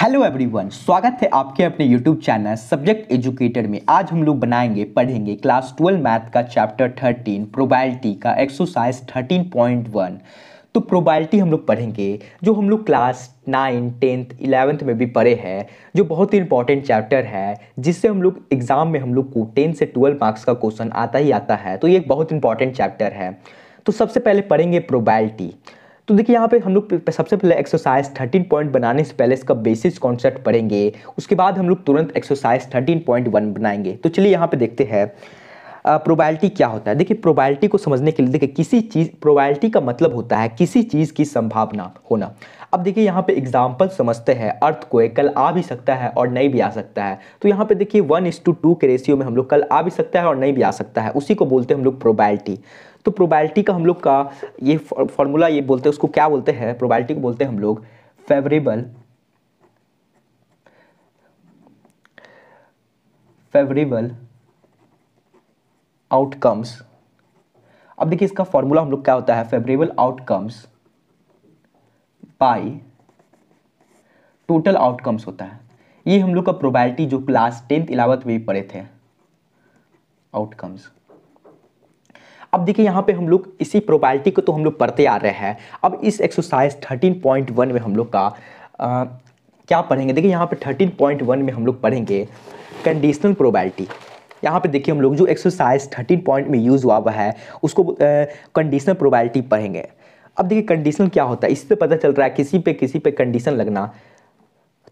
hello everyone स्वागत है आपके अपने यूट्यूब चैनल सब्जेक्ट एजुकेटर में आज हम लोग बनाएंगे पढ़ेंगे क्लास ट्वेल्व मैथ का चैप्टर थर्टीन प्रोबेबिलिटी का एक्सरसाइज थर्टीन पॉइंट वन तो प्रोबेबिलिटी हम लोग पढ़ेंगे जो हम लोग क्लास नाइन टेंथ इलेवेंथ में भी पढ़े हैं जो बहुत ही इंपॉर्टेंट चैप्टर है जिससे हम लोग एग्ज़ाम में हम लोग को टेंथ से ट्वेल्व मार्क्स का क्वेश्चन आता ही आता है तो ये एक बहुत इंपॉर्टेंट चैप्टर है तो सबसे पहले पढ़ेंगे प्रोबेबिलिटी तो देखिए यहाँ पे हम लोग सबसे पहले एक्सरसाइज थर्टीन पॉइंट बनाने से पहले इसका बेसिस कॉन्सेप्ट पढ़ेंगे उसके बाद हम लोग तुरंत एक्सरसाइज 13.1 बनाएंगे तो चलिए यहाँ पे देखते हैं प्रोबेबिलिटी क्या होता है देखिए प्रोबेबिलिटी को समझने के लिए देखिए किसी चीज़ प्रोबेबिलिटी का मतलब होता है किसी चीज़ की संभावना होना अब देखिए यहाँ पे एग्जाम्पल समझते हैं अर्थ को कल आ भी सकता है और नहीं भी आ सकता है तो यहाँ पे देखिए वन इस टू टू के रेशियो में हम लोग कल आ भी सकता है और नहीं भी आ सकता है उसी को बोलते हैं हम लोग प्रोबैलिटी तो प्रोबेबिलिटी का हम लोग का ये फॉर्मूला ये बोलते हैं उसको क्या बोलते हैं प्रोबेबिलिटी को बोलते हैं हम लोग फेवरेबल फेवरेबल आउटकम्स अब देखिए इसका फॉर्मूला हम लोग क्या होता है favourable outcomes by total outcomes होता है ये हम लोग का प्रोबेबिलिटी जो क्लास टेंथ इलेवंथ में पढ़े थे आउटकम्स अब देखिए यहाँ पे हम लोग इसी प्रोबेबिलिटी को तो हम लोग पढ़ते आ रहे हैं अब इस एक्सरसाइज 13.1 में हम लोग का आ, क्या पढ़ेंगे देखिए यहाँ पे 13.1 में हम लोग पढ़ेंगे कंडीशनल प्रोबेबिलिटी यहाँ पे देखिए हम लोग जो एक्सरसाइज 13 पॉइंट में यूज़ हुआ हुआ है उसको कंडीशनल प्रोबेबिलिटी पढ़ेंगे अब देखिए कंडीशनल क्या होता है इससे पता चल रहा है किसी पे किसी पे कंडीशन लगना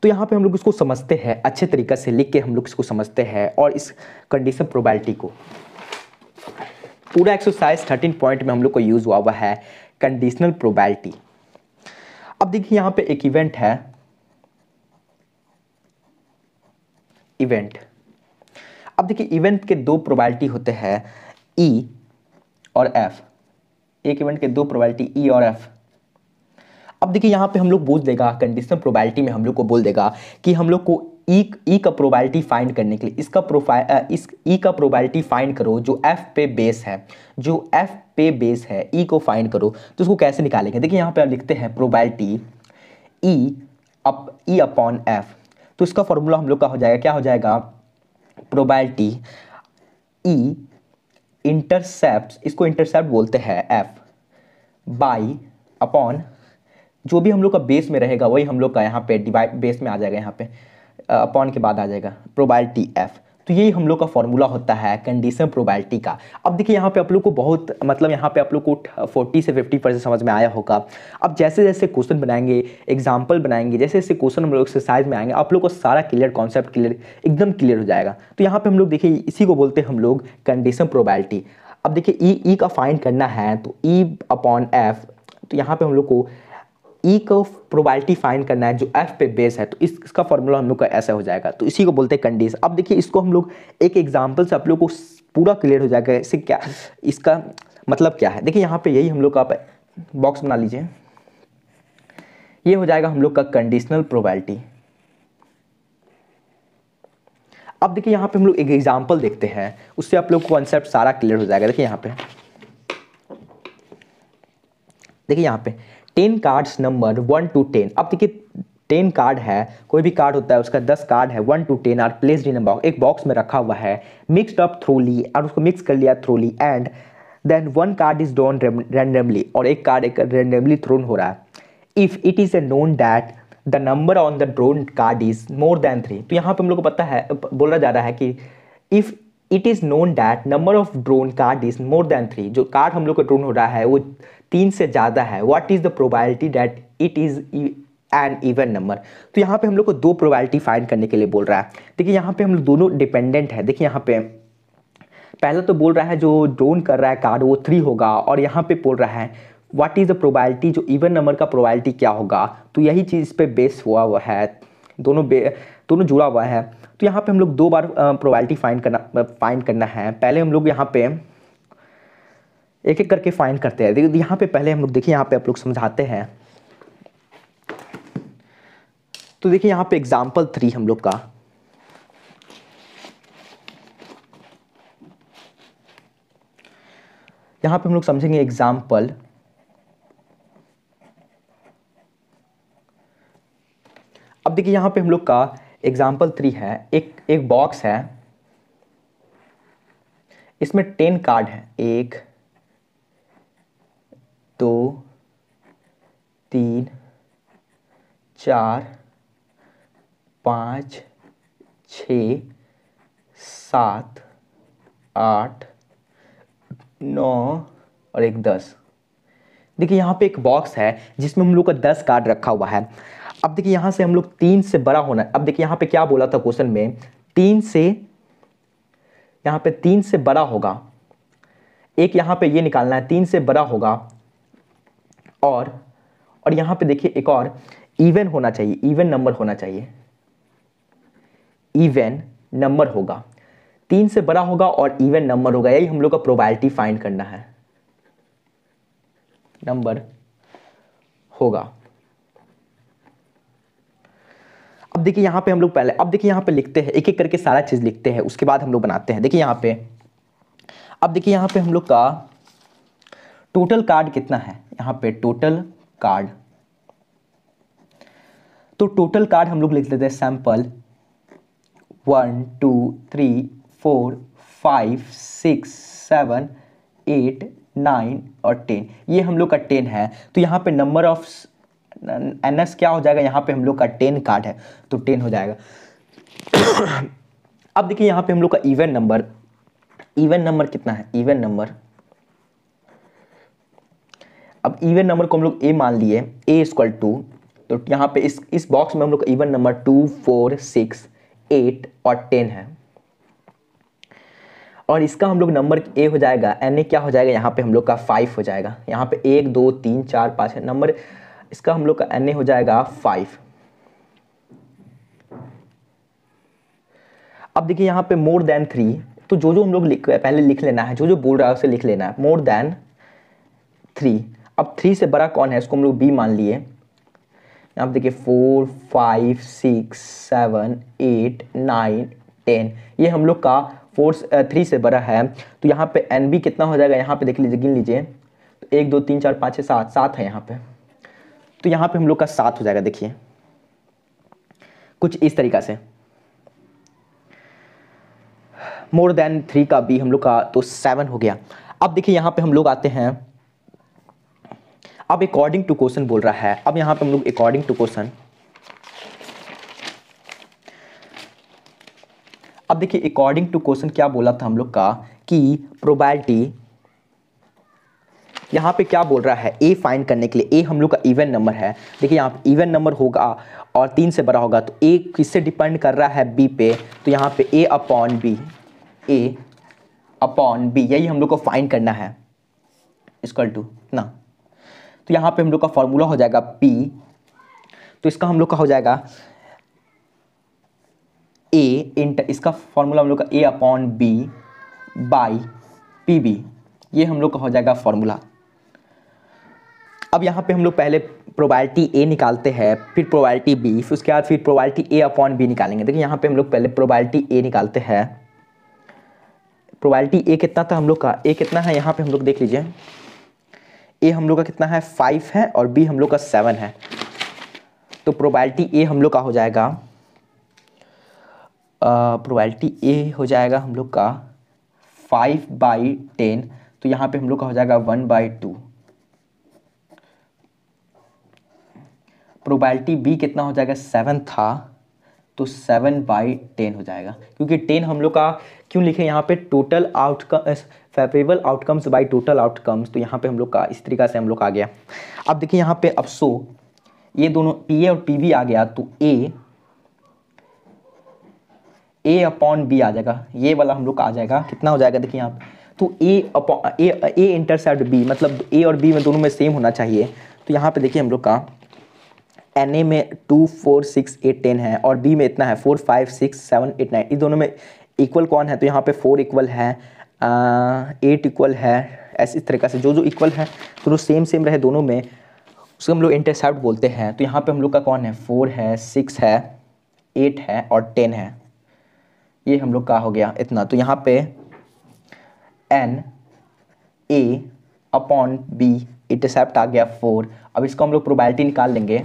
तो यहाँ पे हम लोग इसको समझते हैं अच्छे तरीके से लिख के हम लोग इसको समझते हैं और इस कंडीशन प्रोबेबिलिटी को पूरा एक्सरसाइज थर्टीन पॉइंट में हम लोग को यूज़ हुआ हुआ है कंडीशनल प्रोबेबिलिटी अब देखिए यहां पे एक इवेंट है इवेंट अब देखिए इवेंट के दो प्रोबेबिलिटी होते हैं ई e और एफ एक इवेंट के दो प्रोबेबिलिटी ई e और एफ अब देखिए यहाँ पे हम लोग बोल देगा कंडीशनल प्रोबेबिलिटी में हम लोग को बोल देगा कि हम लोग को ई e, ई e का प्रोबेबिलिटी फाइंड करने के लिए इसका प्रोफाइल इस ई e का प्रोबेबिलिटी फाइंड करो जो एफ पे बेस है जो एफ पे बेस है ई e को फाइंड करो तो उसको कैसे निकालेंगे देखिए यहाँ पे आप लिखते हैं प्रोबेबिलिटी ई e अप ई अपॉन एफ तो इसका फॉर्मूला हम लोग का हो जाएगा क्या हो जाएगा प्रोबेबिलिटी ई इंटरसेप्ट इसको इंटरसेप्ट बोलते हैं एफ बाई अपॉन जो भी हम लोग का बेस में रहेगा वही हम लोग का यहाँ पे डिवाइड बेस में आ जाएगा यहाँ पे अपॉन के बाद आ जाएगा प्रोबाइल्टी एफ़ तो यही हम लोग का फॉर्मूला होता है कंडीशन प्रोबाइल्टी का अब देखिए यहाँ पे आप लोग को बहुत मतलब यहाँ पे आप लोग को फोर्टी से फिफ्टी परसेंट समझ में आया होगा अब जैसे जैसे क्वेश्चन बनाएंगे एग्जाम्पल बनाएंगे जैसे जैसे क्वेश्चन हम लोग एक्सरसाइज में आएंगे आप लोग को सारा क्लियर कॉन्सेप्ट क्लियर एकदम क्लियर हो जाएगा तो यहाँ पर हम लोग देखिए इसी को बोलते हैं हम लोग कंडीशन प्रोबाइल्टी अब देखिए ई e, ई e का फाइंड करना है तो ई अपॉन एफ तो यहाँ पे हम लोग को ई को प्रोबेबिलिटी फाइन करना है जो एफ पे बेस है तो इस, इसका फॉर्मूला हम लोग का ऐसा हो जाएगा तो इसी को बोलते हैं कंडीज अब देखिए इसको हम लोग एक एग्जाम्पल से आप लोग को पूरा क्लियर हो जाएगा इससे क्या इसका मतलब क्या है देखिए यहाँ पे यही हम लोग का बॉक्स बना लीजिए ये हो जाएगा हम लोग का कंडीशनल प्रोबेबिलिटी अब देखिए यहाँ पे हम लोग एक एग्जाम्पल देखते हैं उससे आप लोग को कॉन्सेप्ट सारा क्लियर हो जाएगा देखिए यहाँ पे देखिए यहाँ पे ten cards number one two ten अब देखिए टेन कार्ड है कोई भी कार्ड होता है उसका दस कार्ड है one two ten are place in box एक बॉक्स में रखा हुआ है मिक्सड अप थ्रोली और उसको मिक्स कर लिया thoroughly and then one card is done randomly और एक कार्ड एक रेंडमली थ्रोन हो रहा है if it is a known that the number on the drawn card is more than three तो यहाँ पे हम लोग को पता है बोला जा रहा है कि if it is known that number of drawn card is more than three जो कार्ड हम लोग का ड्रोन हो रहा है वो तीन से ज़्यादा है what is the probability that it is an even number तो यहाँ पे हम लोग को दो प्रोबाइलिटी फाइंड करने के लिए बोल रहा है देखिए यहाँ पे हम लोग दोनों डिपेंडेंट है देखिए यहाँ पे पहला तो बोल रहा है जो ड्रोन कर रहा है कार्ड वो थ्री होगा और यहाँ पे बोल रहा है व्हाट इज़ द प्रोबाइलिटी जो इवन नंबर का प्रोबाइलिटी क्या होगा तो यही चीज़ इस पर बेस हुआ हुआ है दोनों बे दोनों जुड़ा हुआ है तो यहाँ पे हम लोग दो बार प्रोबाइलिटी फाइंड करना फाइंड करना है पहले हम लोग यहाँ पे एक एक करके फाइंड करते हैं देखिए यहाँ पे पहले हम लोग देखिए यहाँ पे आप लोग समझाते हैं तो देखिए यहाँ पे एग्जाम्पल थ्री हम लोग का यहाँ पे हम लोग समझेंगे एग्जाम्पल अब देखिए यहाँ पे हम लोग का एग्जाम्पल थ्री है एक एक बॉक्स है इसमें टेन कार्ड है एक दो तीन चार पाँच छ सात आठ नौ और एक दस देखिए यहाँ पे एक बॉक्स है जिसमें हम लोग का दस कार्ड रखा हुआ है अब देखिए यहाँ से हम लोग तीन से बड़ा होना है अब देखिए यहाँ पे क्या बोला था क्वेश्चन में तीन से यहाँ पे तीन से बड़ा होगा एक यहाँ पे ये निकालना है तीन से बड़ा होगा और और यहां पे देखिए एक और इवन होना चाहिए इवन नंबर होना चाहिए इवन नंबर होगा तीन से बड़ा होगा और इवन नंबर होगा यही हम लोग का प्रोबेबिलिटी फाइंड करना है नंबर होगा अब देखिए यहां पे हम लोग पहले अब देखिए यहां पे लिखते हैं एक एक करके सारा चीज़ लिखते हैं उसके बाद हम लोग बनाते हैं देखिए यहां पे अब देखिए यहां पे हम लोग का टोटल कार्ड कितना है यहाँ पे टोटल कार्ड तो टोटल कार्ड हम लोग लिख लेते हैं sample one two three four five six seven eight nine और टेन ये हम लोग का टेन है तो यहाँ पे नंबर ऑफ एन एस क्या हो जाएगा यहाँ पे हम लोग का टेन कार्ड है तो टेन हो जाएगा अब देखिए यहाँ पे हम लोग का इवेंट नंबर इवेंट नंबर कितना है इवेंट नंबर अब इवन नंबर को हम लोग ए मान लिए ए स्क्वल टू तो यहाँ पे इस इस बॉक्स में हम लोग even number two four six eight और टेन है और इसका हम लोग नंबर ए हो जाएगा एन ए क्या हो जाएगा यहाँ पे हम लोग का फाइव हो जाएगा यहाँ पे एक दो तीन चार पाँच है नंबर इसका हम लोग का एन ए हो जाएगा फाइव अब देखिए यहाँ पे मोर देन थ्री तो जो जो हम लोग लिख पहले लिख लेना है जो जो बोल रहा है उसे लिख लेना है मोर देन थ्री अब थ्री से बड़ा कौन है इसको हम लोग बी मान लिए आप पर देखिए four five six seven eight nine ten ये हम लोग का फोर थ्री से बड़ा है तो यहाँ पे एन बी कितना हो जाएगा यहाँ पे देख लीजिए गिन लीजिए तो एक दो तीन चार पाँच छः सात सात है यहाँ पे तो यहाँ पे हम लोग का सात हो जाएगा देखिए कुछ इस तरीका से मोर देन थ्री का बी हम लोग का तो सेवन हो गया अब देखिए यहाँ पे हम लोग आते हैं अब अकॉर्डिंग टू क्वेश्चन बोल रहा है अब यहां पे हम लोग अकॉर्डिंग टू क्वेश्चन अब देखिए अकॉर्डिंग टू क्वेश्चन क्या बोला था हम लोग का कि प्रोबेबिलिटी यहाँ पे क्या बोल रहा है ए फाइंड करने के लिए ए हम लोग का इवन नंबर है देखिए यहाँ पे इवन नंबर होगा और तीन से बड़ा होगा तो ए किससे डिपेंड कर रहा है बी पे तो यहाँ पे A upon B A upon B यही हम लोग को फाइंड करना है इसक्वल टू ना तो यहाँ पे हम लोग का फॉर्मूला हो जाएगा पी तो इसका हम लोग का हो जाएगा ए इंटर इसका फॉर्मूला हम लोग का A upon B by P B ये हम लोग का हो जाएगा फॉर्मूला अब यहाँ पे हम लोग पहले प्रोबेबिलिटी ए निकालते हैं फिर प्रोबेबिलिटी बी फिर उसके बाद फिर प्रोबेबिलिटी ए अपॉन बी निकालेंगे देखिए यहाँ पे हम लोग पहले प्रोबेबिलिटी ए निकालते हैं प्रोबेबिलिटी ए कितना था हम लोग का ए कितना है यहाँ पे हम लोग देख लीजिए ए हम लोग का कितना है फाइव है और बी हम लोग का सेवन है तो प्रोबेबिलिटी ए हम लोग का हो जाएगा प्रोबेबिलिटी ए हो जाएगा हम लोग का फाइव बाई टेन तो यहाँ पे हम लोग का हो जाएगा one by two probability B कितना हो जाएगा सेवन था तो सेवन बाई टेन हो जाएगा क्योंकि टेन हम लोग का क्यों लिखे यहाँ पे total outcome favourable outcomes by total outcomes तो यहाँ पे हम लोग का इस तरीका से हम लोग आ गया अब देखिए यहाँ पे अब सो ये दोनों पी ए और पी बी आ गया तो ए ए अपॉन बी आ जाएगा ये वाला हम लोग का आ जाएगा कितना हो जाएगा देखिए यहाँ तो A upon A A intercept B मतलब ए और बी में दोनों में सेम होना चाहिए तो यहाँ पे देखिए हम लोग का एन ए में two four six eight ten है और बी में इतना है four five six seven eight nine इन दोनों में इक्वल कौन है तो यहाँ पे फोर इक्वल है एट इक्वल है ऐसे इस तरीके से जो जो इक्वल है तो जो सेम सेम रहे दोनों में उसको हम लोग इंटरसेप्ट बोलते हैं तो यहाँ पे हम लोग का कौन है फोर है सिक्स है एट है और टेन है ये हम लोग का हो गया इतना तो यहाँ पे N A upon B intercept आ गया फोर अब इसको हम लोग प्रोबेबिलिटी निकाल लेंगे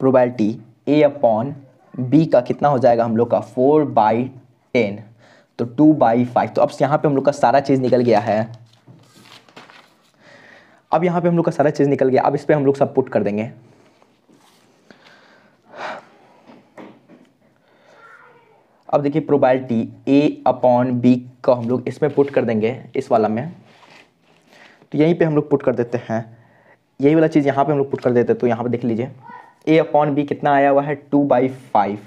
प्रोबेबिलिटी ए अपॉन बी का कितना हो जाएगा हम लोग का फोर बाई टेन तो टू बाई फाइव तो अब यहाँ पे हम लोग का सारा चीज़ निकल गया है अब यहाँ पे हम लोग का सारा चीज़ निकल गया अब इस पर हम लोग सब पुट कर देंगे अब देखिए प्रोबेबिलिटी ए अपॉन बी का हम लोग इसमें पुट कर देंगे इस वाला में तो यहीं पे हम लोग पुट कर देते हैं यही वाला चीज़ यहाँ पे हम लोग पुट कर देते हैं तो यहाँ पे देख लीजिए ए अपॉन बी कितना आया हुआ है टू बाई फाइव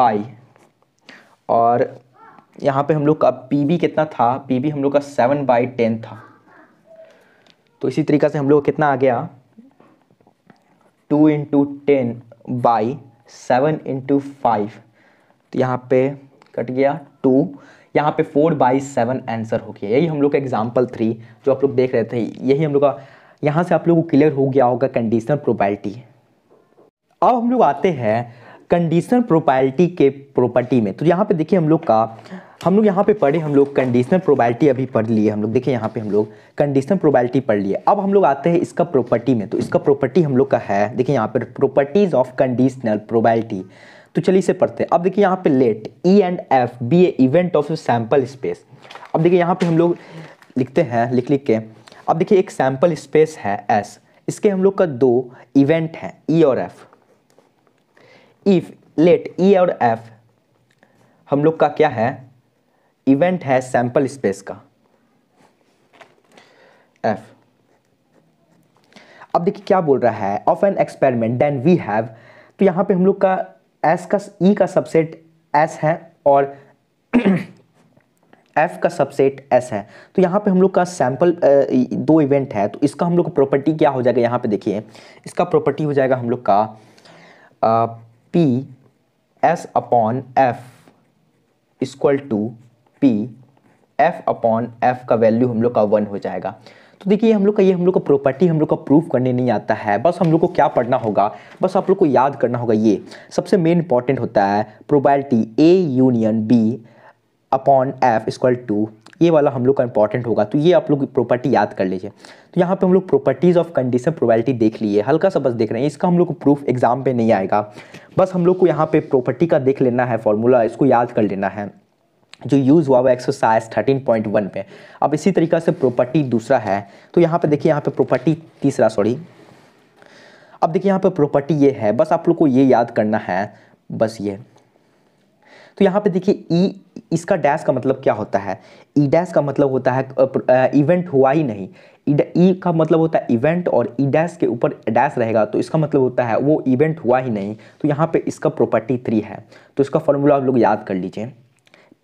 बाई और यहाँ पे हम लोग का पी कितना था पी हम लोग का सेवन बाई टेन था तो इसी तरीका से हम लोग कितना आ गया two into ten by seven into five तो यहाँ पे कट गया टू यहाँ पे फोर बाई सेवन आंसर हो गया यही हम लोग का एग्जाम्पल थ्री जो आप लोग देख रहे थे यही हम लोग का यहाँ से आप लोग को क्लियर हो गया होगा कंडीशनल प्रोबेबिलिटी अब हम लोग आते हैं कंडीशनल प्रोबेबिलिटी के प्रॉपर्टी में तो यहाँ पे देखिए हम लोग का हम लोग यहाँ पे पढ़े हम लोग कंडीशनल प्रोबेबिलिटी अभी पढ़ लिए हम लोग देखिए यहाँ पे हम लोग कंडीशनल प्रोबेबिलिटी पढ़ लिए अब हम लोग आते हैं इसका प्रॉपर्टी में तो इसका प्रॉपर्टी हम लोग का है देखिए यहाँ पर प्रॉपर्टीज ऑफ कंडीशनल प्रोबेबिलिटी तो चलिए इसे पढ़ते हैं अब देखिए यहाँ पे let E and F be a event of sample space अब देखिए यहाँ पे हम लोग लिखते हैं लिख लिख के अब देखिए एक सैम्पल स्पेस है एस इसके हम लोग का दो इवेंट हैं ई e और एफ इफ लेट ई और एफ हम लोग का क्या है इवेंट है सैंपल स्पेस का एफ अब देखिए क्या बोल रहा है of an experiment then we have तो यहां पे हम लोग का एस का ई e का सबसेट एस है और एफ का सबसेट एस है तो यहां पे हम लोग का सैंपल दो इवेंट है तो इसका हम लोग प्रॉपर्टी क्या हो जाएगा यहां पे देखिए इसका प्रॉपर्टी हो जाएगा हम लोग का P S upon F equal to P F upon F का वैल्यू हम लोग का वन हो जाएगा तो देखिए हम लोग का ये हम लोग का प्रॉपर्टी हम लोग का प्रूफ करने नहीं आता है बस हम लोग को क्या पढ़ना होगा बस आप लोग को याद करना होगा ये सबसे मेन इंपॉर्टेंट होता है probability A union B upon F equal to ये वाला हम लोग का इंपॉर्टेंट होगा तो ये आप लोग प्रॉपर्टी याद कर लीजिए तो यहाँ पे हम लोग प्रॉपर्टीज़ ऑफ कंडीशन प्रोबेबिलिटी देख लिए हल्का सा बस देख रहे हैं इसका हम लोग को प्रूफ एग्जाम पे नहीं आएगा बस हम लोग को यहाँ पे प्रॉपर्टी का देख लेना है फॉर्मूला इसको याद कर लेना है जो यूज़ हुआ हुआ एक्सरसाइज थर्टीन पॉइंट वन पे अब इसी तरीका से प्रॉपर्टी दूसरा है तो यहाँ पे देखिए यहाँ पे प्रॉपर्टी तीसरा सॉरी अब देखिए यहाँ पे प्रॉपर्टी ये है बस आप लोग को ये याद करना है बस ये तो यहाँ पे देखिए ई इसका डैश का मतलब क्या होता है ई डैश का मतलब होता है इवेंट हुआ ही नहीं ई का मतलब होता है इवेंट और ई डैश के ऊपर डैश रहेगा तो इसका मतलब होता है वो इवेंट हुआ ही नहीं तो यहाँ पे इसका प्रॉपर्टी थ्री है तो इसका फॉर्मूला आप लोग याद कर लीजिए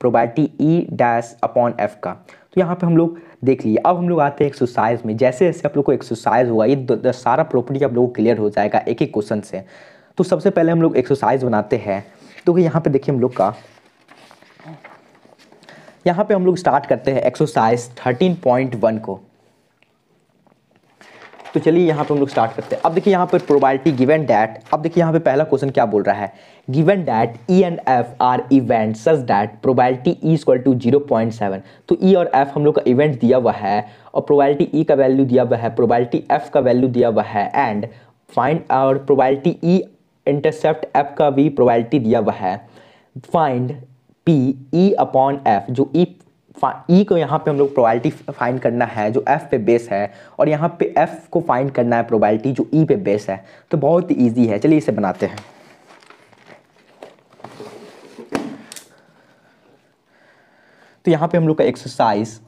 property E e dash upon F का तो यहाँ पे हम लोग देख लिए अब हम लोग आते हैं एक्सरसाइज में जैसे जैसे आप लोग को एक्सरसाइज होगा ये सारा प्रॉपर्टी आप लोग को क्लियर हो जाएगा एक एक क्वेश्चन से तो सबसे पहले हम लोग एक्सरसाइज बनाते हैं क्योंकि तो यहाँ पे देखिए हम लोग का यहाँ पे हम लोग स्टार्ट करते हैं एक्सरसाइज 13.1 को तो चलिए यहाँ पे हम लोग स्टार्ट करते हैं अब देखिए यहाँ पर प्रोबेबिलिटी गिवन डैट अब देखिए यहाँ पे पहला क्वेश्चन क्या बोल रहा है given that E and F are event such that probability E equal to zero point seven तो ई e और एफ हम लोग का इवेंट दिया हुआ है और प्रोबेबिलिटी ई e का वैल्यू दिया हुआ है प्रोबेबिलिटी एफ का वैल्यू दिया हुआ है एंड फाइंड और प्रोबेबिलिटी ई इंटरसेप्ट एफ का भी प्रोबेबिलिटी दिया हुआ है find P E upon F जो ई e, e को यहाँ पे हम लोग प्रोबेबिलिटी फाइंड करना है जो एफ पे बेस है और यहाँ पे एफ को फाइंड करना है प्रोबेबिलिटी जो ई e पे बेस है तो बहुत ही ईजी है चलिए इसे बनाते हैं तो यहाँ पे हम लोग का exercise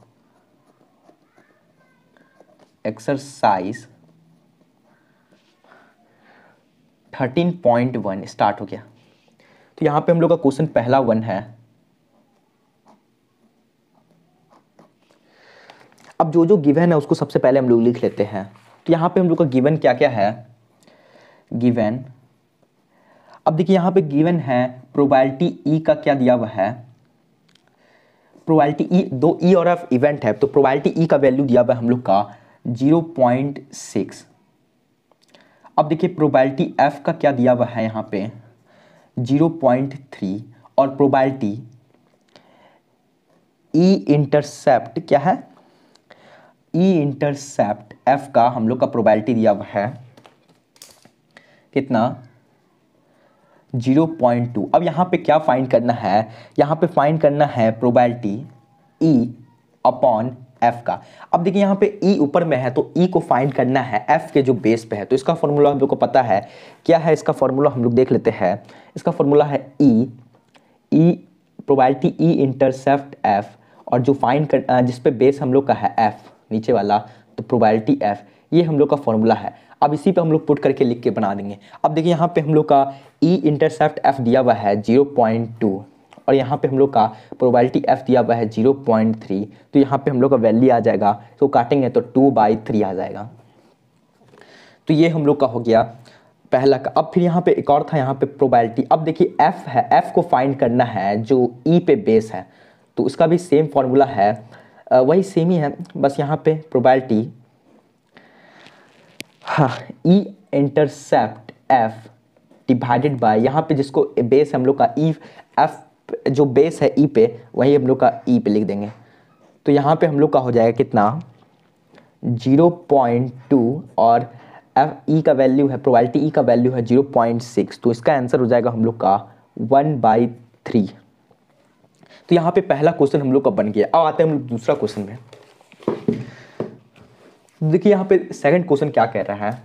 exercise thirteen point one start हो गया तो यहां पे हम लोग का क्वेश्चन पहला वन है अब जो जो गिवन है उसको सबसे पहले हम लोग लिख लेते हैं तो यहां पे हम लोग का गिवन क्या क्या है गिवन अब देखिए यहां पे गिवन है प्रोबेबिलिटी ई e का क्या दिया हुआ है प्रोबेबिलिटी ई e, दो ई e और एफ इवेंट है तो प्रोबेबिलिटी ई का वैल्यू दिया हुआ है हम लोग का जीरो पॉइंट सिक्स अब देखिए प्रोबेबिलिटी एफ का क्या दिया हुआ है यहाँ पे जीरो पॉइंट थ्री और प्रोबेबिलिटी ई इंटरसेप्ट क्या है ई इंटरसेप्ट एफ का हम लोग का प्रोबेबिलिटी दिया हुआ है कितना 0.2 अब यहाँ पे क्या फाइंड करना है यहाँ पे फाइंड करना है प्रोबेबिलिटी ई अपॉन एफ का अब देखिए यहाँ पे ई e ऊपर में है तो ई e को फाइंड करना है एफ के जो बेस पे है तो इसका फॉर्मूला हम लोग को पता है क्या है इसका फॉर्मूला हम लोग देख लेते हैं इसका फॉर्मूला है E E probability E intercept F और जो फाइंड कर जिसपे बेस हम लोग का है एफ नीचे वाला तो प्रोबेबिलिटी एफ ये हम लोग का फॉर्मूला है अब इसी पे हम लोग पुट करके लिख के बना देंगे अब देखिए यहाँ पे हम लोग का ई इंटरसेप्ट एफ दिया हुआ है जीरो पॉइंट टू और यहाँ पे हम लोग का प्रोबेबिलिटी एफ दिया हुआ है जीरो पॉइंट थ्री तो यहाँ पे हम लोग का वैल्यू आ जाएगा तो काटेंगे तो टू बाई थ्री आ जाएगा तो ये हम लोग का हो गया पहला का अब फिर यहाँ पे एक और था यहाँ पे प्रोबेबिलिटी अब देखिए एफ है एफ को फाइंड करना है जो ई e पे बेस है तो उसका भी सेम फॉर्मूला है वही सेम ही है बस यहाँ पे प्रोबेबिलिटी हाँ E intercept F divided by यहाँ पे जिसको बेस हम लोग का ई e, एफ जो बेस है ई e पे वही हम लोग का ई e पे लिख देंगे तो यहाँ पे हम लोग का हो जाएगा कितना जीरो पॉइंट टू और एफ ई e का वैल्यू है प्रोबेबिलिटी ई का वैल्यू है जीरो पॉइंट सिक्स तो इसका आंसर हो जाएगा हम लोग का वन बाई थ्री तो यहाँ पे पहला क्वेश्चन हम लोग का बन गया अब आते हैं हम लोग दूसरा क्वेश्चन में देखिए यहाँ पे सेकंड क्वेश्चन क्या कह रहा है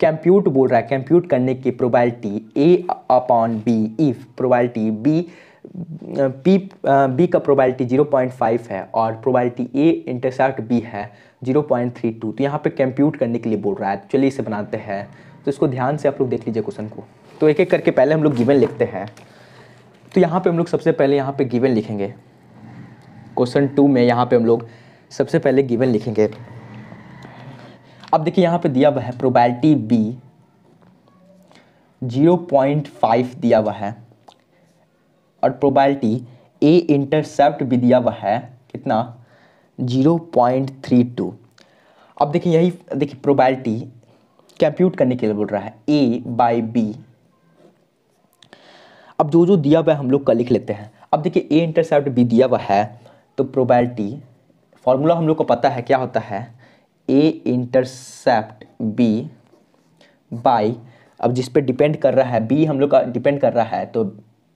कैंप्यूट बोल रहा है कैंप्यूट करने की probability A upon B if probability B P B का प्रोबेबिलिटी जीरो पॉइंट फाइव है और प्रोबेबिलिटी ए इंटरसेप्ट बी है जीरो पॉइंट थ्री टू तो यहाँ पे कैंप्यूट करने के लिए बोल रहा है तो चलिए इसे बनाते हैं तो इसको ध्यान से आप लोग देख लीजिए क्वेश्चन को तो एक एक करके पहले हम लोग गिवन लिखते हैं तो यहाँ पे हम लोग सबसे पहले यहाँ पे गिवन लिखेंगे क्वेश्चन टू में यहाँ पे हम लोग सबसे पहले गिवन लिखेंगे अब देखिए यहाँ पे दिया हुआ है probability B zero point five दिया हुआ है और प्रोबेबिलिटी ए इंटरसेप्ट भी दिया हुआ है कितना जीरो पॉइंट थ्री टू अब देखिए यही देखिए प्रोबेबिलिटी कैंप्यूट करने के लिए बोल रहा है ए बाई बी अब जो जो दिया हुआ है हम लोग का लिख लेते हैं अब देखिए ए इंटरसेप्ट भी दिया हुआ है तो प्रोबेबिलिटी फॉर्मूला हम लोग को पता है क्या होता है ए इंटरसेप्ट बी बाई अब जिस पे डिपेंड कर रहा है बी हम लोग का डिपेंड कर रहा है तो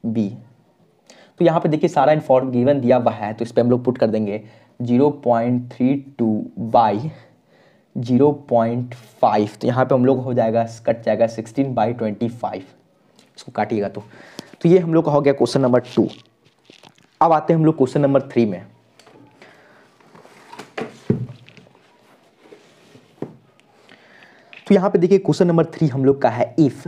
बी तो यहाँ पे देखिए सारा इन्फॉर्म गिवन दिया हुआ है तो इस पर हम लोग पुट कर देंगे zero point three two by zero point five तो यहाँ पे हम लोग हो जाएगा कट जाएगा सिक्सटीन बाई ट्वेंटी फाइव इसको काटिएगा तो तो ये हम लोग का हो गया क्वेश्चन नंबर टू अब आते हैं हम लोग क्वेश्चन नंबर थ्री में तो यहाँ पे देखिए क्वेश्चन नंबर थ्री हम लोग का है if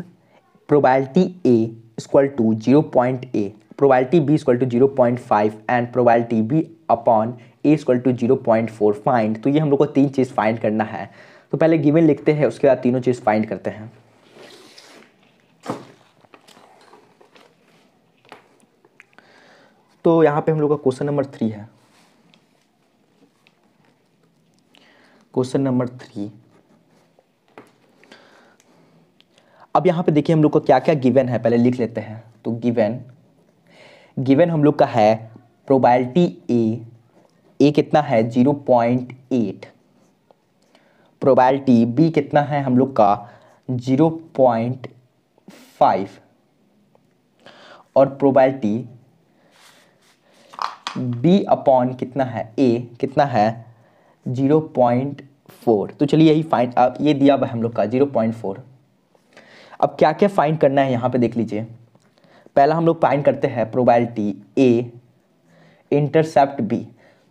probability A equal to zero point eight probability B equal to zero point five and probability B upon A equal to zero point four find तो ये हम लोग को तीन चीज़ फाइंड करना है तो पहले गिवन लिखते हैं उसके बाद तीनों चीज़ फाइंड करते हैं तो यहाँ पे हम लोग का क्वेश्चन नंबर थ्री है क्वेश्चन नंबर थ्री अब यहाँ पे देखिए हम लोग को क्या क्या गिवन है पहले लिख लेते हैं तो गिवन गिवन हम लोग का है प्रोबेबिलिटी ए ए कितना है zero point eight probability B कितना है हम लोग का जीरो पॉइंट फाइव और प्रोबेबिलिटी बी अपॉन कितना है ए कितना है जीरो पॉइंट फोर तो चलिए यही फाइन ये दिया हुआ हम लोग का जीरो पॉइंट फोर अब क्या क्या फाइंड करना है यहाँ पे देख लीजिए पहला हम लोग फाइंड करते हैं प्रोबेबिलिटी ए इंटरसेप्ट बी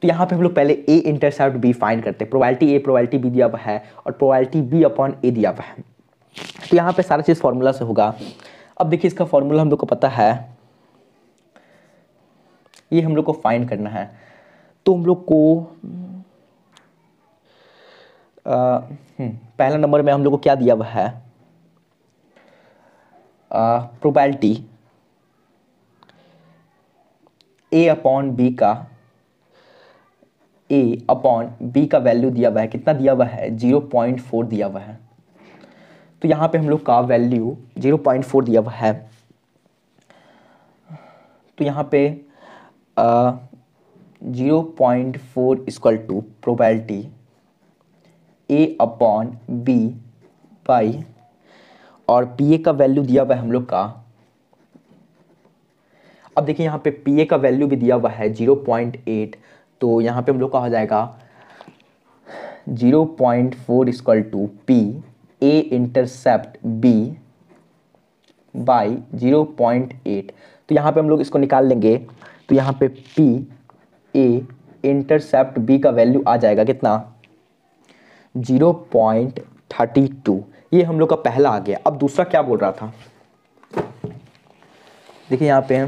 तो यहाँ पे हम लोग पहले ए इंटरसेप्ट बी फाइंड करते हैं प्रोबेबिलिटी ए प्रोबेबिलिटी बी दिया हुआ है और प्रोबेबिलिटी बी अपॉन ए दिया हुआ है तो यहाँ पे सारा चीज़ फॉर्मूला से होगा अब देखिए इसका फॉर्मूला हम लोग को पता है ये हम लोग को फाइंड करना है तो हम लोग को आ, हम्म, पहला नंबर में हम लोग को क्या दिया हुआ है प्रोबेबिलिटी ए अपॉन बी का ए अपॉन बी का वैल्यू दिया हुआ है कितना दिया हुआ है जीरो पॉइंट फोर दिया हुआ है तो यहाँ पे हम लोग का वैल्यू जीरो पॉइंट फोर दिया हुआ है तो यहाँ पे zero point four equal to probability A upon B by और पी ए का वैल्यू दिया हुआ है हम लोग का अब देखिए यहाँ पे पी ए का वैल्यू भी दिया हुआ है जीरो पॉइंट एट तो यहाँ पे हम लोग का हो जाएगा zero point four equal to P A intercept B by zero point eight तो यहाँ पे हम लोग इसको निकाल लेंगे तो यहाँ पे पी ए इंटरसेप्ट बी का वैल्यू आ जाएगा कितना जीरो पॉइंट थर्टी टू ये हम लोग का पहला आ गया अब दूसरा क्या बोल रहा था देखिए यहाँ पे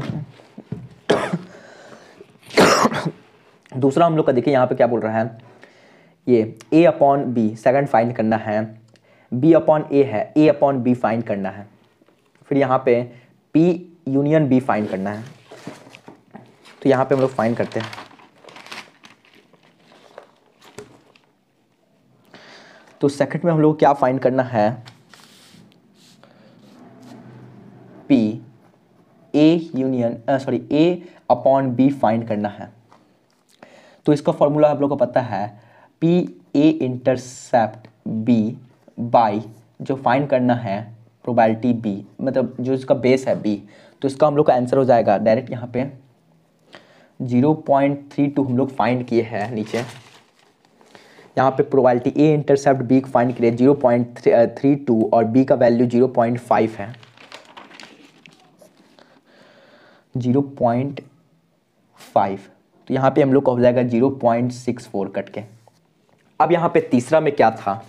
दूसरा हम लोग का देखिए यहाँ पे क्या बोल रहा है ये A upon B second find करना है बी अपॉन ए है ए अपॉन बी फाइंड करना है फिर यहाँ पे पी यूनियन बी फाइंड करना है तो यहाँ पे हम लोग फाइंड करते हैं तो सेकंड में हम लोग क्या फाइंड करना है P A union sorry A upon B find करना है तो इसका फॉर्मूला आप लोग को पता है P A intercept B by जो फाइंड करना है प्रोबेबिलिटी बी मतलब जो इसका बेस है बी तो इसका हम लोग का आंसर हो जाएगा डायरेक्ट यहाँ पे 0.32 हम लोग फाइंड किए हैं नीचे यहाँ पे probability A intercept B find करिए जीरो पॉइंट थ्री टू और बी का वैल्यू जीरो पॉइंट फाइव है जीरो पॉइंट फाइव तो यहाँ पे हम लोग को हो जाएगा zero point six four cut के अब यहाँ पे तीसरा में क्या था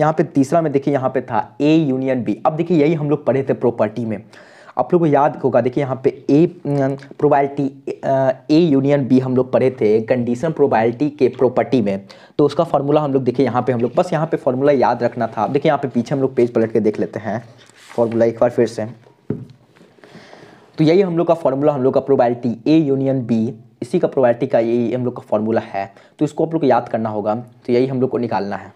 यहाँ पे तीसरा में देखिए यहाँ पे था ए यूनियन बी अब देखिए यही हम लोग पढ़े थे प्रॉपर्टी में आप लोग को याद होगा देखिए यहाँ पे A probability A union B हम लोग पढ़े थे कंडीशन प्रोबेबिलिटी के प्रॉपर्टी में तो उसका फार्मूला हम लोग देखिए यहाँ पे हम लोग बस यहाँ पे फार्मूला याद रखना था देखिए यहाँ पे पीछे हम लोग पेज पलट के देख लेते हैं फार्मूला एक बार फिर से तो यही हम लोग का फॉर्मूला हम लोग का प्रोबेबिलिटी ए यूनियन बी इसी का प्रोबेबिलिटी का यही हम लोग का फॉर्मूला है तो इसको आप लोग को याद करना होगा तो यही हम लोग को निकालना है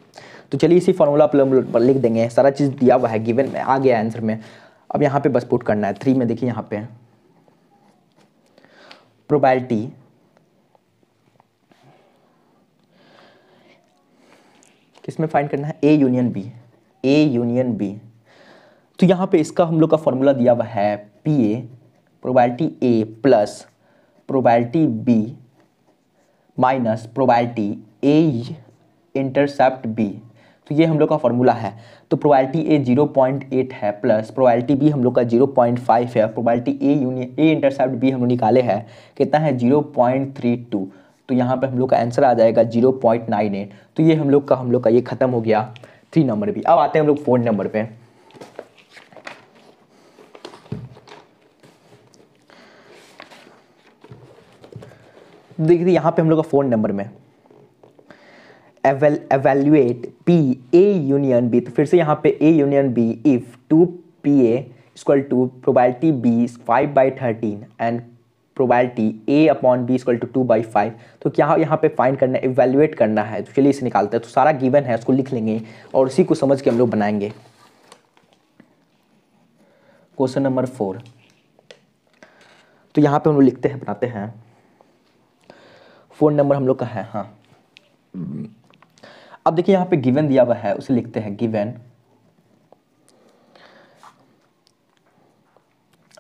तो चलिए इसी फार्मूला पर हम लोग लिख देंगे सारा चीज़ दिया हुआ है गिवन में आ गया आंसर में अब यहाँ पे बस पुट करना है थ्री में देखिए यहाँ पे प्रोबेबिलिटी किसमें फाइंड करना है A union B A union B तो यहाँ पे इसका हम लोग का फॉर्मूला दिया हुआ है P A probability A plus probability B minus probability A intercept B तो ये हम लोग का फॉर्मूला है तो probability A zero point eight है प्लस प्रोबेबिलिटी बी हम लोग का जीरो पॉइंट फाइव है probability A union A intercept B हम लोग निकाले हैं कितना है जीरो पॉइंट थ्री टू तो यहाँ पर हम लोग का आंसर आ जाएगा जीरो पॉइंट नाइन एट तो ये हम लोग का हम लोग का ये खत्म हो गया थ्री नंबर भी अब आते हैं हम लोग फोर नंबर पर देखिए यहाँ पे हम लोग का फोन नंबर में evaluate P A union B तो फिर से यहाँ पे A union B if two P A equal to probability B five by thirteen and probability A upon B equal to two by five तो क्या यहाँ पे फाइंड करना है इवेल्युएट करना है तो चलिए इसे निकालते हैं तो सारा गिवन है उसको लिख लेंगे और उसी को समझ के हम लोग बनाएंगे क्वेश्चन नंबर फोर तो यहाँ पे हम लोग लिखते हैं बनाते हैं फोन नंबर हम लोग का है हाँ अब देखिए यहां पे गिवन दिया हुआ है उसे लिखते हैं गिवन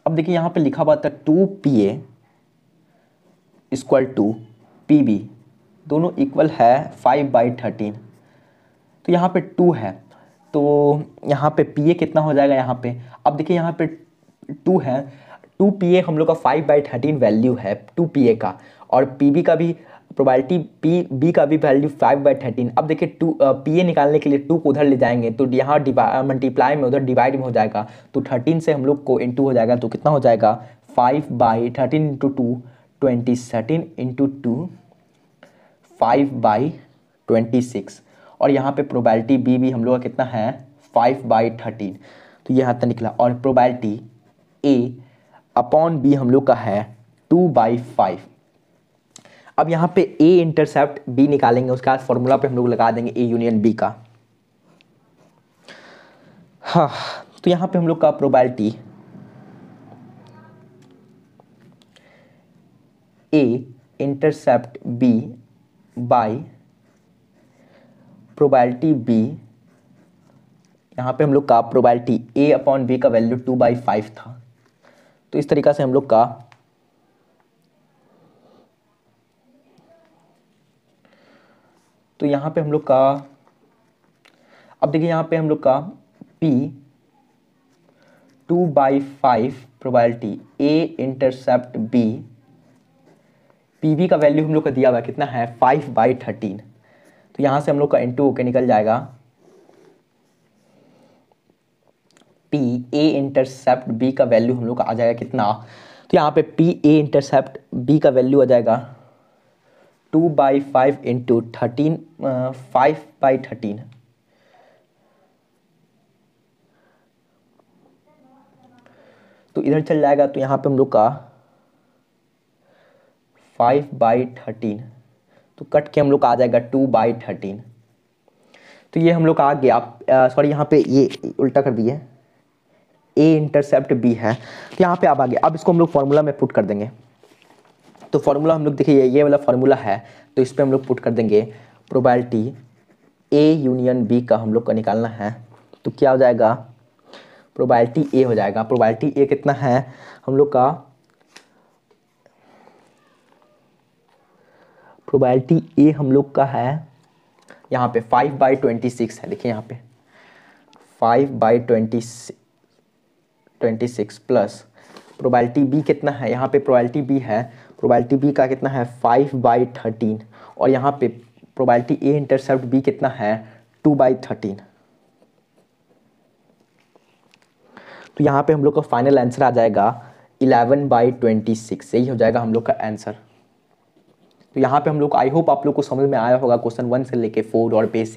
अब देखिए यहां पे लिखा हुआ था two P A equal to P B दोनों इक्वल है फाइव बाई थर्टीन तो यहां पे टू है तो यहां पे पी ए कितना हो जाएगा यहां पे अब देखिए यहां पे टू है टू पी ए हम लोग का फाइव बाई थर्टीन वैल्यू है टू पी ए का और पी बी का भी प्रोबेबिलिटी पी बी का भी वैल्यू फाइव बाई थर्टीन अब देखिए टू पी ए निकालने के लिए टू को उधर ले जाएंगे तो यहाँ मल्टीप्लाई में उधर डिवाइड में हो जाएगा तो थर्टीन से हम लोग को इंटू हो जाएगा तो कितना हो जाएगा five by thirteen into two twenty thirteen into two five by twenty six और यहाँ पे प्रोबेबिलिटी बी भी हम लोग का कितना है फाइव बाई थर्टीन तो ये हाथ निकला और प्रोबेबिलिटी ए अपॉन बी हम लोग का है टू बाई फाइव अब यहाँ पे ए इंटरसेप्ट बी निकालेंगे उसके बाद फॉर्मूला पे हम लोग लगा देंगे ए यूनियन बी का हाँ तो यहाँ पे हम लोग का probability A intercept B by probability B यहाँ पे हम लोग का प्रोबेबिलिटी ए अपॉन बी का वैल्यू टू बाई फाइव था तो इस तरीका से हम लोग का तो यहाँ पे हम लोग का अब देखिए यहाँ पे हम लोग का P two by five probability A intercept B P B का वैल्यू हम लोग का दिया हुआ है कितना है फाइव बाई थर्टीन तो यहाँ से हम लोग का इन टू होके निकल जाएगा पी ए इंटरसेप्ट बी का वैल्यू हम लोग का आ जाएगा कितना तो यहाँ पे पी ए इंटरसेप्ट बी का वैल्यू आ जाएगा two by five into thirteen five by thirteen तो इधर चल जाएगा तो यहाँ पे हम लोग का फाइव बाई थर्टीन तो कट के हम लोग का आ जाएगा टू बाई थर्टीन तो ये हम लोग आ गया सॉरी यहाँ पे ये उल्टा कर दिए ए इंटरसेप्ट बी है तो यहाँ पे आप आ गया अब इसको हम लोग फॉर्मूला में पुट कर देंगे तो फार्मूला हम लोग देखिए ये वाला फार्मूला है तो इस पर हम लोग पुट कर देंगे प्रोबेबिलिटी ए यूनियन बी का हम लोग का निकालना है तो क्या हो जाएगा प्रोबेबिलिटी ए हो जाएगा प्रोबेबिलिटी ए कितना है हम लोग का प्रोबेबिलिटी ए हम लोग का है यहाँ पे फाइव बाई ट्वेंटी सिक्स है देखिए यहाँ पे five by twenty twenty six plus probability B कितना है यहाँ पे प्रोबेबिलिटी बी है प्रोबेबिलिटी बी का कितना है फाइव बाई थर्टीन और यहाँ पे प्रोबेबिलिटी ए इंटरसेप्ट बी कितना है टू बाई थर्टीन तो यहाँ पे हम लोग का फाइनल आंसर आ जाएगा इलेवन बाई ट्वेंटी सिक्स यही हो जाएगा हम लोग का आंसर तो यहाँ पे हम लोग आई होप आप लोग को समझ में आया होगा क्वेश्चन वन से लेके फोर और बेसिक